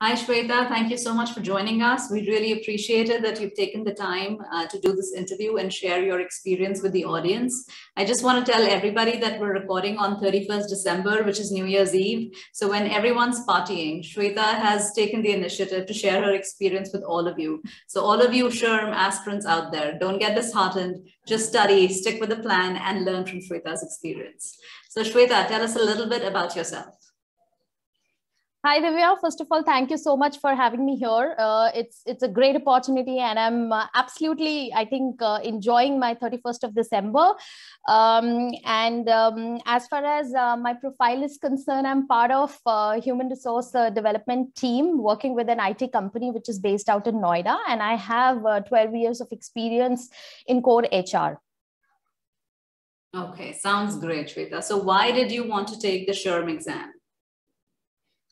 Hi, Shweta. Thank you so much for joining us. We really appreciate it that you've taken the time uh, to do this interview and share your experience with the audience. I just want to tell everybody that we're recording on 31st December, which is New Year's Eve. So when everyone's partying, Shweta has taken the initiative to share her experience with all of you. So all of you SHRM aspirants out there, don't get disheartened. Just study, stick with the plan, and learn from Shweta's experience. So Shweta, tell us a little bit about yourself. Hi, Divya. First of all, thank you so much for having me here. Uh, it's it's a great opportunity, and I'm uh, absolutely, I think, uh, enjoying my 31st of December. Um, and um, as far as uh, my profile is concerned, I'm part of uh, human resource uh, development team working with an IT company which is based out in Noida, and I have 12 years of experience in core HR. Okay, sounds great, Shweta. So, why did you want to take the SHRM exam?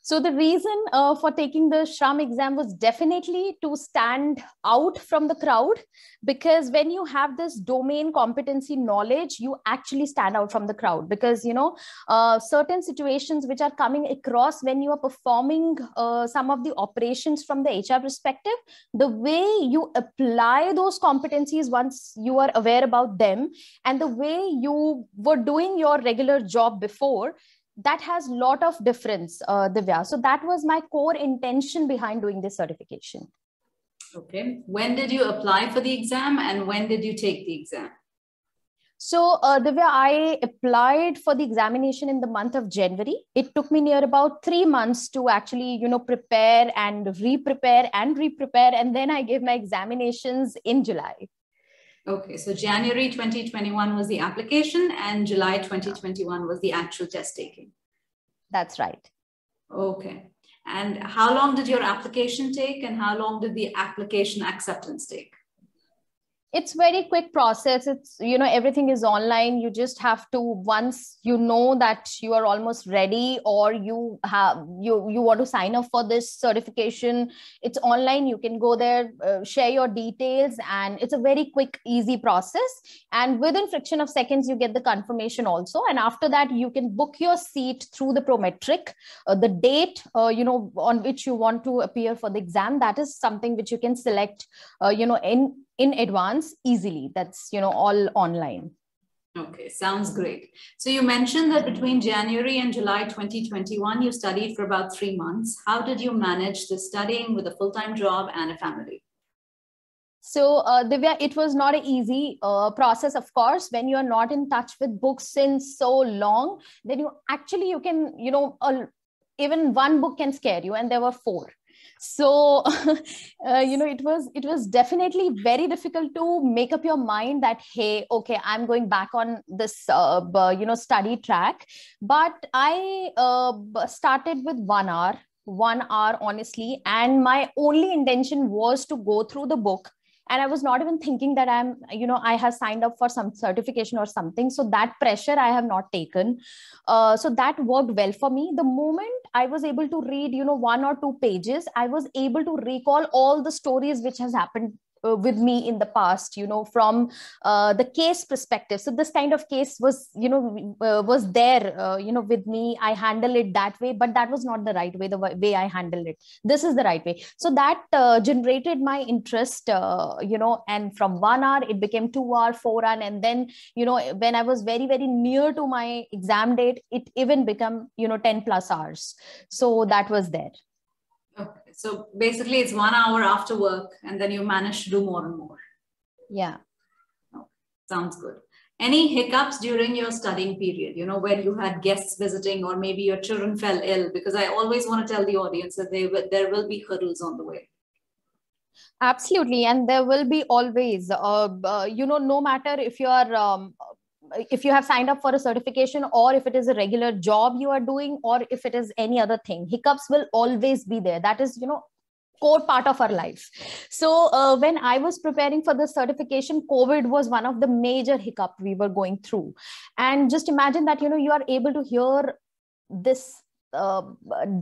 So the reason uh, for taking the Shram exam was definitely to stand out from the crowd because when you have this domain competency knowledge, you actually stand out from the crowd because, you know, uh, certain situations which are coming across when you are performing uh, some of the operations from the HR perspective, the way you apply those competencies once you are aware about them and the way you were doing your regular job before, that has lot of difference, uh, Divya. So that was my core intention behind doing this certification. Okay. When did you apply for the exam and when did you take the exam? So, uh, Divya, I applied for the examination in the month of January. It took me near about three months to actually, you know, prepare and re-prepare and re-prepare. And then I gave my examinations in July. Okay, so January 2021 was the application and July 2021 was the actual test taking. That's right. Okay. And how long did your application take and how long did the application acceptance take? it's very quick process it's you know everything is online you just have to once you know that you are almost ready or you have you you want to sign up for this certification it's online you can go there uh, share your details and it's a very quick easy process and within friction of seconds you get the confirmation also and after that you can book your seat through the prometric uh, the date uh, you know on which you want to appear for the exam that is something which you can select uh, you know in in advance easily that's you know all online okay sounds great so you mentioned that between january and july 2021 you studied for about 3 months how did you manage the studying with a full time job and a family so uh, divya it was not an easy uh, process of course when you are not in touch with books since so long then you actually you can you know even one book can scare you and there were four so uh, you know it was it was definitely very difficult to make up your mind that hey okay i'm going back on this uh, you know study track but i uh, started with one hour one hour honestly and my only intention was to go through the book and i was not even thinking that i'm you know i have signed up for some certification or something so that pressure i have not taken uh, so that worked well for me the moment i was able to read you know one or two pages i was able to recall all the stories which has happened uh, with me in the past you know from uh, the case perspective so this kind of case was you know uh, was there uh, you know with me i handle it that way but that was not the right way the way i handle it this is the right way so that uh, generated my interest uh, you know and from one hour it became two hour four hour and then you know when i was very very near to my exam date it even become you know 10 plus hours so that was there Okay. So basically, it's one hour after work, and then you manage to do more and more. Yeah. Okay. Sounds good. Any hiccups during your studying period, you know, where you had guests visiting or maybe your children fell ill? Because I always want to tell the audience that they, there will be hurdles on the way absolutely and there will be always uh, uh, you know no matter if you are um, if you have signed up for a certification or if it is a regular job you are doing or if it is any other thing hiccups will always be there that is you know core part of our life so uh, when i was preparing for the certification covid was one of the major hiccup we were going through and just imagine that you know you are able to hear this uh,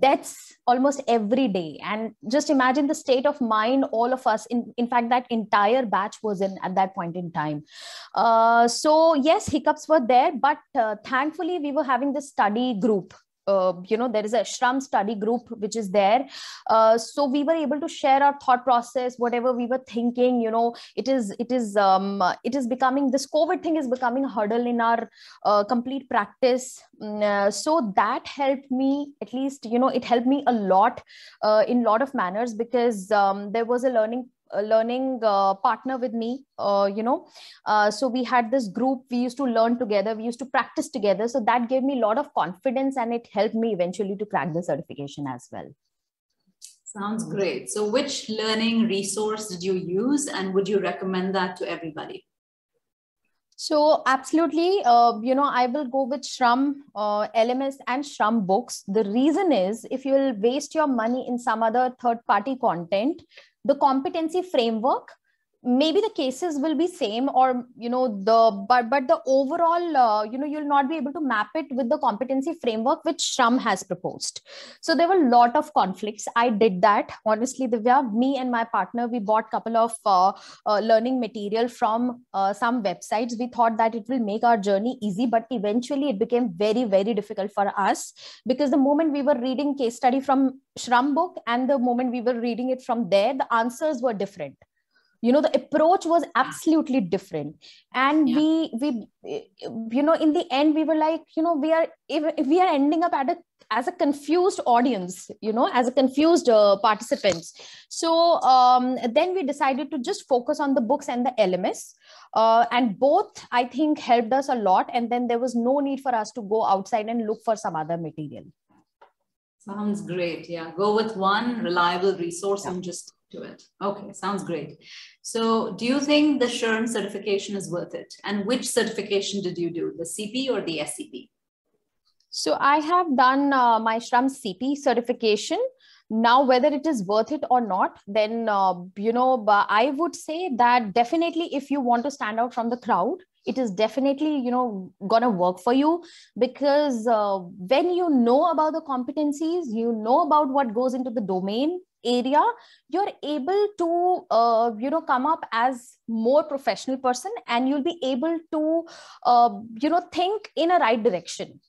deaths almost every day and just imagine the state of mind all of us in in fact that entire batch was in at that point in time uh, so yes, hiccups were there, but uh, thankfully we were having the study group. Uh, you know there is a shram study group which is there uh, so we were able to share our thought process whatever we were thinking you know it is it is um, it is becoming this covid thing is becoming a hurdle in our uh, complete practice mm, uh, so that helped me at least you know it helped me a lot uh, in lot of manners because um, there was a learning learning uh, partner with me uh, you know uh, so we had this group we used to learn together we used to practice together so that gave me a lot of confidence and it helped me eventually to crack the certification as well Sounds great. So, which learning resource did you use, and would you recommend that to everybody? So, absolutely. Uh, you know, I will go with shrum uh, LMS and shrum books. The reason is if you will waste your money in some other third party content, the competency framework maybe the cases will be same or you know the but but the overall uh, you know you'll not be able to map it with the competency framework which shrum has proposed so there were a lot of conflicts i did that honestly divya me and my partner we bought couple of uh, uh, learning material from uh, some websites we thought that it will make our journey easy but eventually it became very very difficult for us because the moment we were reading case study from shrum book and the moment we were reading it from there the answers were different you know the approach was absolutely different and yeah. we we you know in the end we were like you know we are if we are ending up at a as a confused audience you know as a confused uh, participants so um, then we decided to just focus on the books and the lms uh, and both i think helped us a lot and then there was no need for us to go outside and look for some other material sounds great yeah go with one reliable resource yeah. and just to it. Okay, sounds great. So do you think the SHRM certification is worth it? And which certification did you do, the CP or the SCP? So I have done uh, my SHRM CP certification. Now, whether it is worth it or not, then, uh, you know, I would say that definitely if you want to stand out from the crowd, it is definitely you know gonna work for you because uh, when you know about the competencies you know about what goes into the domain area you're able to uh, you know come up as more professional person and you'll be able to uh, you know think in a right direction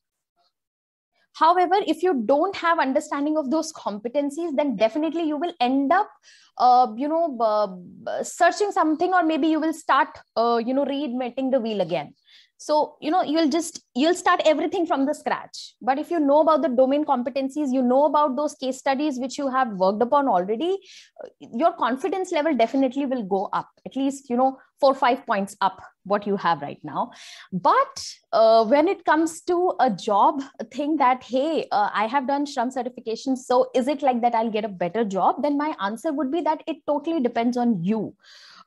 however if you don't have understanding of those competencies then definitely you will end up uh, you know uh, searching something or maybe you will start uh, you know reinventing the wheel again so you know you'll just you'll start everything from the scratch but if you know about the domain competencies you know about those case studies which you have worked upon already uh, your confidence level definitely will go up at least you know four five points up what you have right now but uh, when it comes to a job thing that hey uh, i have done shram certification so is it like that i'll get a better job then my answer would be that it totally depends on you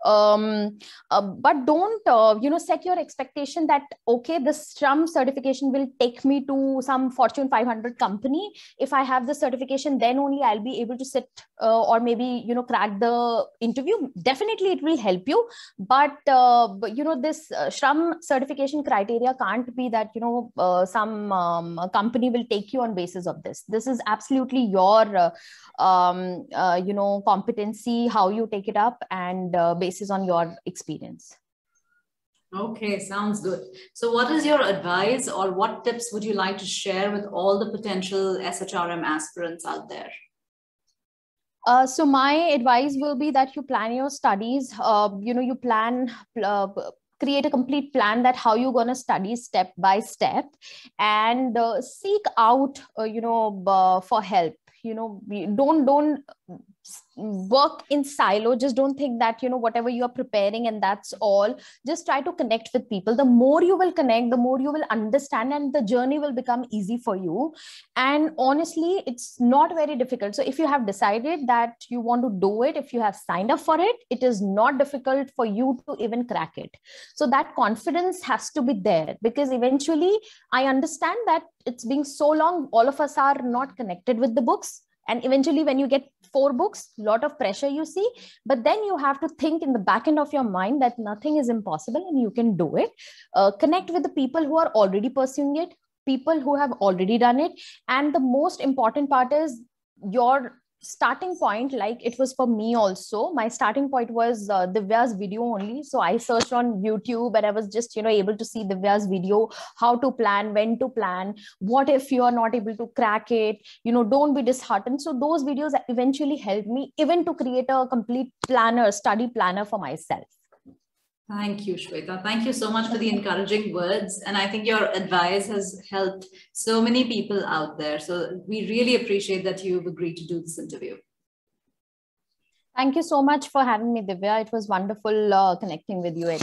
um, uh, but don't uh, you know set your expectation that okay this strum certification will take me to some fortune 500 company if i have the certification then only i'll be able to sit uh, or maybe you know crack the interview definitely it will help you but, uh, you know this strum uh, certification criteria can't be that you know uh, some um, company will take you on basis of this this is absolutely your um, you know competency how you take it up and uh, basis on your experience. Okay, sounds good. So, what is your advice or what tips would you like to share with all the potential SHRM aspirants out there? Uh, so my advice will be that you plan your studies uh, you know you plan uh, create a complete plan that how you're going to study step by step and uh, seek out uh, you know uh, for help you know don't don't work in silo just don't think that you know whatever you are preparing and that's all just try to connect with people the more you will connect the more you will understand and the journey will become easy for you and honestly it's not very difficult so if you have decided that you want to do it if you have signed up for it it is not difficult for you to even crack it so that confidence has to be there because eventually i understand that it's being so long all of us are not connected with the books and eventually when you get four books lot of pressure you see but then you have to think in the back end of your mind that nothing is impossible and you can do it uh, connect with the people who are already pursuing it people who have already done it and the most important part is your starting point like it was for me also my starting point was uh, divya's video only so i searched on youtube and i was just you know able to see divya's video how to plan when to plan what if you are not able to crack it you know don't be disheartened so those videos eventually helped me even to create a complete planner study planner for myself Thank you, Shweta. Thank you so much for the encouraging words. And I think your advice has helped so many people out there. So we really appreciate that you've agreed to do this interview. Thank you so much for having me, Divya. It was wonderful uh, connecting with you.